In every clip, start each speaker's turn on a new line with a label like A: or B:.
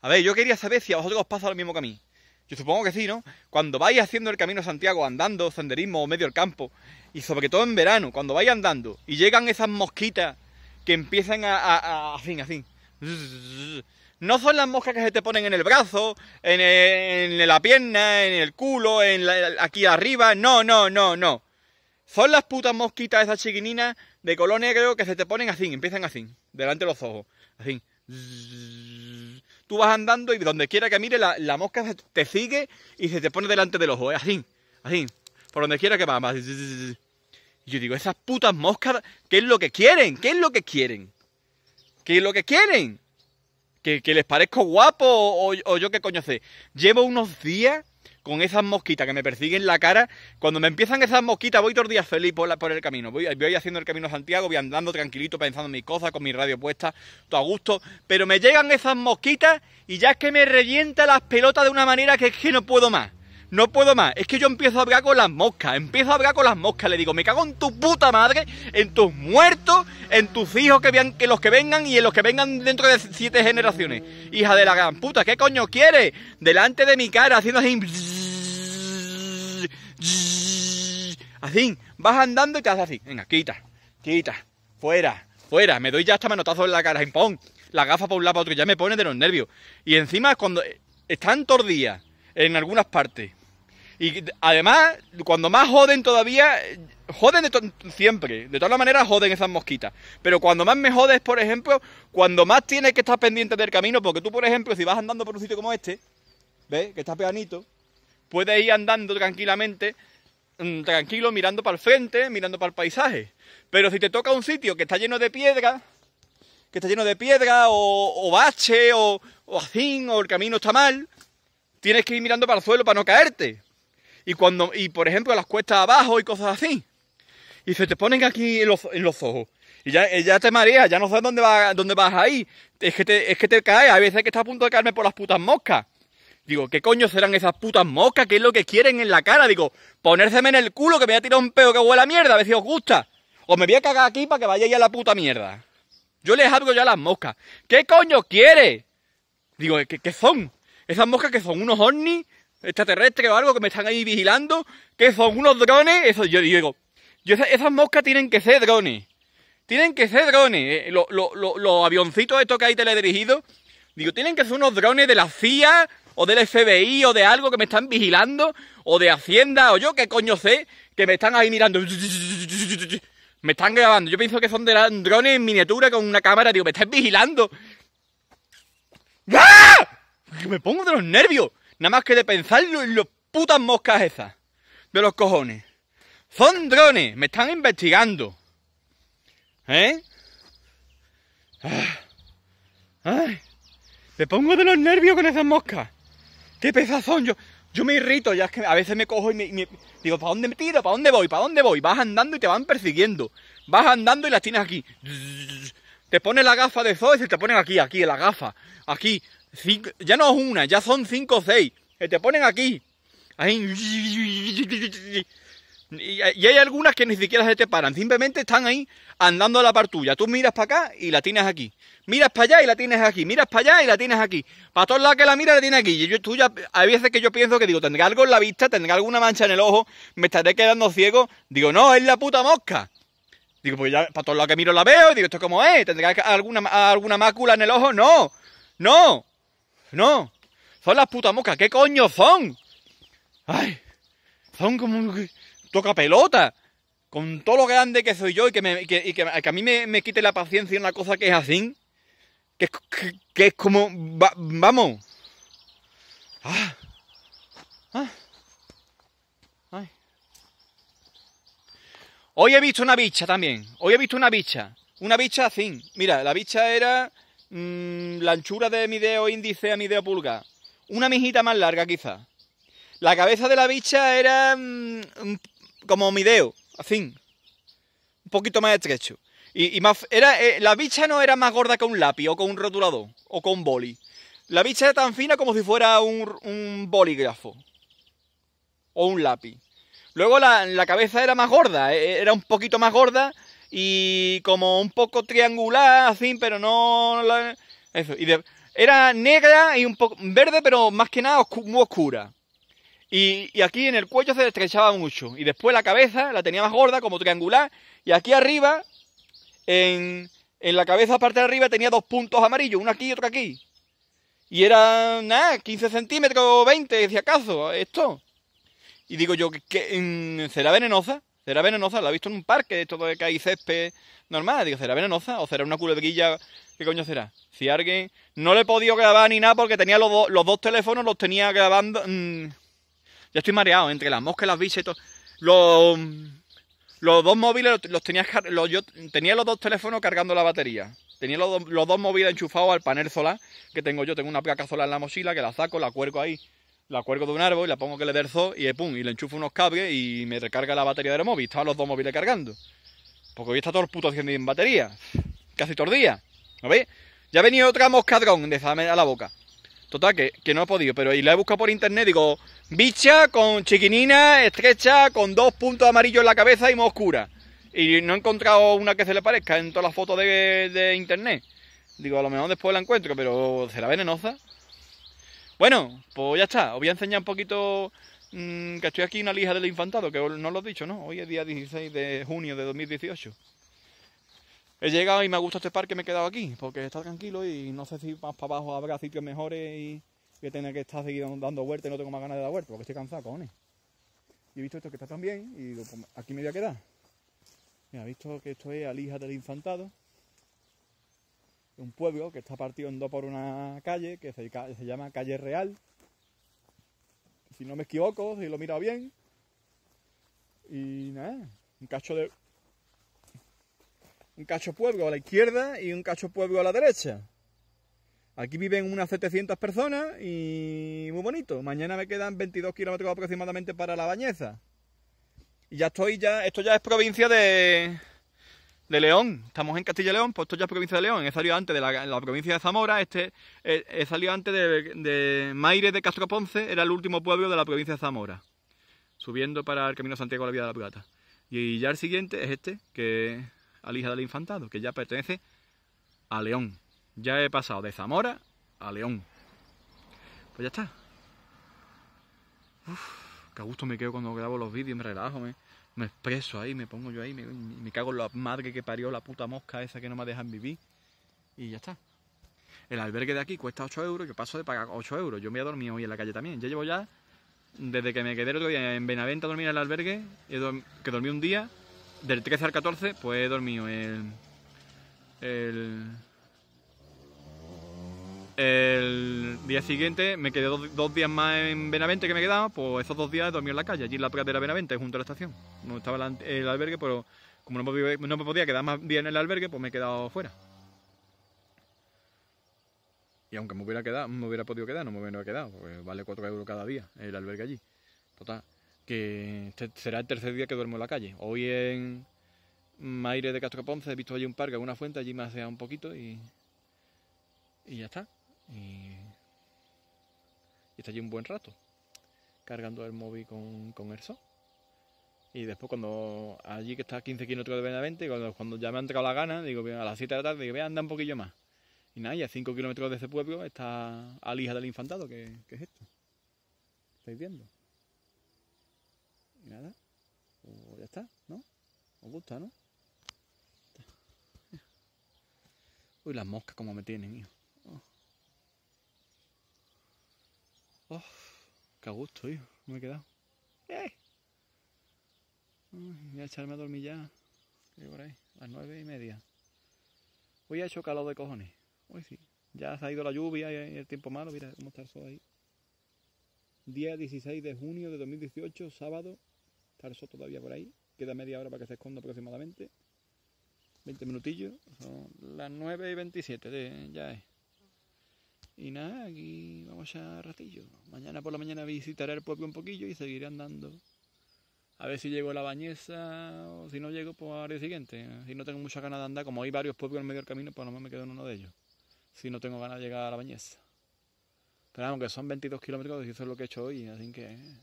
A: A ver, yo quería saber si a vosotros os pasa lo mismo que a mí. Yo supongo que sí, ¿no? Cuando vais haciendo el camino a Santiago, andando, senderismo o medio del campo, y sobre todo en verano, cuando vais andando y llegan esas mosquitas que empiezan a, así, así. No son las moscas que se te ponen en el brazo, en, e, la pierna, en el culo, en aquí arriba. No, no, no, no. Son las putas mosquitas esas chiquininas de color negro que se te ponen así, empiezan así, delante de los ojos. Así tú vas andando y donde quiera que mire, la, mosca te sigue y se te pone delante del ojo, ¿eh? así, así, por donde quiera que vas. Más. Y yo digo, esas putas moscas, ¿qué es lo que quieren? ¿Qué es lo que quieren? ¿Qué es lo que quieren? ¿Que, que les parezco guapo o, o, yo qué coño sé? Llevo unos días con esas mosquitas que me persiguen la cara. Cuando me empiezan esas mosquitas, voy todos los días feliz por, el camino. Voy, voy, haciendo el camino a Santiago, voy andando tranquilito, pensando en mis cosas, con mi radio puesta, todo a gusto. Pero me llegan esas mosquitas y ya es que me revienta las pelotas de una manera que es que no puedo más no puedo más. Es que yo empiezo a hablar con las moscas, empiezo a hablar con las moscas. Le digo, me cago en tu puta madre, en tus muertos, en tus hijos que vean, que los que vengan y en los que vengan dentro de siete generaciones. Hija de la gran puta, ¿qué coño quieres? Delante de mi cara, haciendo así. Así, vas andando y te haces así. Venga, quita, quita, fuera, fuera. Me doy ya hasta manotazo en la cara, impón. La gafa por un lado para otro, ya me pone de los nervios. Y encima, cuando están tordillas en algunas partes, y además, cuando más joden todavía, joden de siempre, de todas maneras joden esas mosquitas. Pero cuando más me jodes, por ejemplo, cuando más tienes que estar pendiente del camino, porque tú, por ejemplo, si vas andando por un sitio como este, ¿ves? Que está peanito, puedes ir andando tranquilamente, mm, tranquilo, mirando para el frente, mirando para el paisaje. Pero si te toca un sitio que está lleno de piedra, que está lleno de piedra, o, bache, o, o o el camino está mal, tienes que ir mirando para el suelo para no caerte. Y cuando, y por ejemplo, las cuestas abajo y cosas así. Y se te ponen aquí en los, en los ojos. Y ya, eh, ya, te mareas, ya no sabes dónde, va, dónde vas ahí. Es que, te, es que te caes, a veces que está a punto de caerme por las putas moscas. Digo, ¿qué coño serán esas putas moscas? ¿Qué es lo que quieren en la cara? Digo, ponérseme en el culo que me voy a tirar un pedo que huele a mierda, a ver si os gusta. O me voy a cagar aquí para que vaya a la puta mierda. Yo les hago ya las moscas. ¿Qué coño quiere? Digo, ¿qué, qué son? Esas moscas que son unos ovnis extraterrestres o algo que me están ahí vigilando, que son unos drones, eso yo digo, yo esas, moscas tienen que ser drones, tienen que ser drones, eh, los avioncitos estos que hay teledirigidos, digo, tienen que ser unos drones de la CIA o del FBI o de algo que me están vigilando, o de Hacienda, o yo que coño sé, que me están ahí mirando. Me están grabando. Yo pienso que son de drones en miniatura con una cámara, digo, me están vigilando. ¡Ah! Me pongo de los nervios. Nada más que de pensarlo en las putas moscas esas. De los cojones. Son drones. Me están investigando. ¿Eh? Ah. Ay. Me pongo de los nervios con esas moscas. Qué pesazón. Yo, yo me irrito. Ya es que a veces me cojo y me, digo, ¿para dónde me tiro? ¿Para dónde voy? ¿Para dónde voy? Vas andando y te van persiguiendo. Vas andando y las tienes aquí. Te pones la gafa de zoe. y te ponen aquí, aquí, en la gafa. Aquí ya no es una, ya son cinco o seis. Que te ponen aquí. Y hay algunas que ni siquiera se te paran, simplemente están ahí andando a la partulla. Tú miras para acá y la tienes aquí. Miras para allá y la tienes aquí. Miras para allá y la tienes aquí. Para todos los que la mira la tienes aquí. Y yo, tú ya, hay veces que yo pienso que digo, tendré algo en la vista, tendré alguna mancha en el ojo, me estaré quedando ciego. Digo, no, es la puta mosca. Digo, pues ya para todos los que miro la veo. digo, ¿esto cómo es? tendré alguna, alguna mácula en el ojo? No, no. No, son las putas moscas, ¿qué coño son? Ay, son como toca pelota. Con todo lo grande que soy yo y que, me, a mí me, quite la paciencia una cosa que es así, que, es como. vamos. Ah. Ah. Ay. Hoy he visto una bicha también. Hoy he visto una bicha. Una bicha así. Mira, la bicha era Mm, la anchura de mi dedo índice a mi dedo pulgar, una mijita más larga quizá. La cabeza de la bicha era mm, como mi dedo, así, un poquito más estrecho. Y, más, era, eh, la bicha no era más gorda que un lápiz o con un rotulador o con un boli. La bicha era tan fina como si fuera un, bolígrafo o un lápiz. Luego la, cabeza era más gorda, eh, era un poquito más gorda y como un poco triangular, así, pero no... eso, era negra y un poco verde, pero más que nada muy oscura. Y, aquí en el cuello se estrechaba mucho. Y después la cabeza la tenía más gorda, como triangular. Y aquí arriba, en, la cabeza parte de arriba, tenía dos puntos amarillos, uno aquí y otro aquí. Y era, nada, 15 centímetros, 20, si acaso, esto. Y digo yo, que mm, ¿será venenosa? ¿Será venenosa? La he visto en un parque, de todo de que hay césped normal. Digo, ¿será venenosa? ¿O será una culebrilla? ¿Qué coño será? Si alguien... No le he podido grabar ni nada porque tenía los, dos teléfonos, los tenía grabando... Mm, ya estoy mareado, entre las moscas, las bichas todo. Los... Los dos móviles los tenía, los, tenía los dos teléfonos cargando la batería. Tenía los, los, dos móviles enchufados al panel solar que tengo yo. Tengo una placa solar en la mochila que la saco, la cuerco ahí la cuelgo de un árbol, y la pongo que le derzo y eh, pum, y le enchufo unos cables y me recarga la batería del móvil. estaban los dos móviles cargando. Porque hoy está todo el puto haciendo en batería. Casi todo el día. ¿No ve? Ya ha venido otra mosca dragón de a la boca. Total, que, no he podido, pero y la he buscado por internet, digo, bicha con chiquinina, estrecha, con dos puntos amarillos en la cabeza y moscura Y no he encontrado una que se le parezca en todas las fotos de, de internet. Digo, a lo mejor después la encuentro, pero ¿será venenosa? Bueno, pues ya está. Os voy a enseñar un poquito mm, que estoy aquí en la lija del infantado, que no lo he dicho, ¿no? Hoy es día 16 de junio de 2018. He llegado y me gusta este parque, me he quedado aquí, porque está tranquilo y no sé si más para abajo habrá sitios mejores y que a tener que estar seguido dando vueltas y no tengo más ganas de dar vueltas, porque estoy cansado, cojones. Y he visto esto que está tan bien y pues aquí me voy a quedar. Mira, he visto que esto es alija del infantado un pueblo que está partido en dos por una calle que se, llama Calle Real. Si no me equivoco, si lo he mirado bien. Y nada, un cacho de. Un cacho pueblo a la izquierda y un cacho pueblo a la derecha. Aquí viven unas 700 personas y muy bonito. Mañana me quedan 22 kilómetros aproximadamente para la bañeza. Y ya estoy, ya, esto ya es provincia de, de León, estamos en Castilla y León, pues esto ya es provincia de León, he salido antes de la, provincia de Zamora, este he, salido antes de, Maire de Castro Ponce, era el último pueblo de la provincia de Zamora, subiendo para el Camino Santiago a la Vía de la Plata. Y ya el siguiente es este, que es Alija del Infantado, que ya pertenece a León. Ya he pasado de Zamora a León. Pues ya está. Uf, que gusto me quedo cuando grabo los vídeos, me relajo, me me expreso ahí, me pongo yo ahí, me, cago en la madre que parió la puta mosca esa que no me dejan vivir. Y ya está. El albergue de aquí cuesta 8 euros, yo paso de pagar 8 euros. Yo me he dormido hoy en la calle también. ya llevo ya, desde que me quedé el otro día en Benavente a dormir en el albergue, que dormí un día, del 13 al 14, pues he dormido el, el el día siguiente me quedé dos, días más en Benavente que me quedaba, pues esos dos días dormí en la calle, allí en la pradera Benavente, junto a la estación. No estaba el albergue, pero como no me, podía quedar más bien en el albergue, pues me he quedado fuera. Y aunque me hubiera quedado, me hubiera podido quedar, no me hubiera quedado, porque vale 4 euros cada día el albergue allí. Total, que este será el tercer día que duermo en la calle. Hoy en Maire de Castro Ponce he visto allí un parque, una fuente, allí me hace un poquito y, y ya está. Y, está allí un buen rato, cargando el móvil con, con el sol. Y después cuando allí que está a 15 kilómetros de Benavente, cuando, ya me han entrado la gana, digo, a las 7 de la tarde, digo, voy un poquillo más. Y nada, y a 5 kilómetros de ese pueblo está Alija del Infantado, que, que es esto. ¿Estáis viendo? Y nada, pues ya está, ¿no? Os gusta, ¿no? Uy, las moscas como me tienen, hijo. Oh, qué gusto, hijo. Me he quedado. ¡Eh! Voy a echarme a dormir ya. por ahí, a las nueve y media. Hoy ha hecho calor de cojones. Hoy sí. Ya ha salido la lluvia y el tiempo malo. Mira cómo está el sol ahí. Día 16 de junio de 2018, sábado. Está el sol todavía por ahí. Queda media hora para que se esconda aproximadamente. Veinte minutillos. Son las nueve y veintisiete, de, ya es. Y nada, aquí vamos ya a ratillo. Mañana por la mañana visitaré el pueblo un poquillo y seguiré andando. A ver si llego a la Bañesa o si no llego, pues al día siguiente. Si no tengo mucha ganas de andar, como hay varios pueblos en medio del camino, pues no me quedo en uno de ellos. Si no tengo ganas de llegar a la Bañesa. Pero aunque son 22 kilómetros, eso es lo que he hecho hoy, así que eh,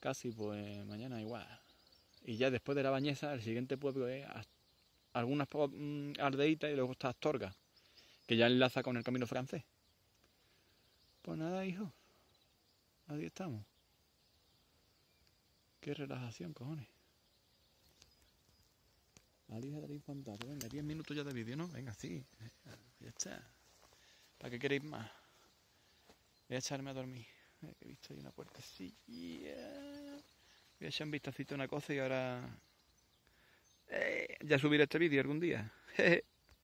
A: casi pues mañana igual. Y ya después de la Bañesa, el siguiente pueblo es algunas mm, aldeitas y luego está Astorga, que ya enlaza con el camino francés. Pues nada, hijo. ahí estamos. Qué relajación, cojones. la Venga, 10 minutos ya de vídeo, ¿no? Venga, sí. Ya está. ¿Para qué queréis más? Voy a echarme a dormir. He visto ahí una puertecilla. Voy a echar un vistacito a una cosa y ahora... Eh, ya subiré este vídeo algún día.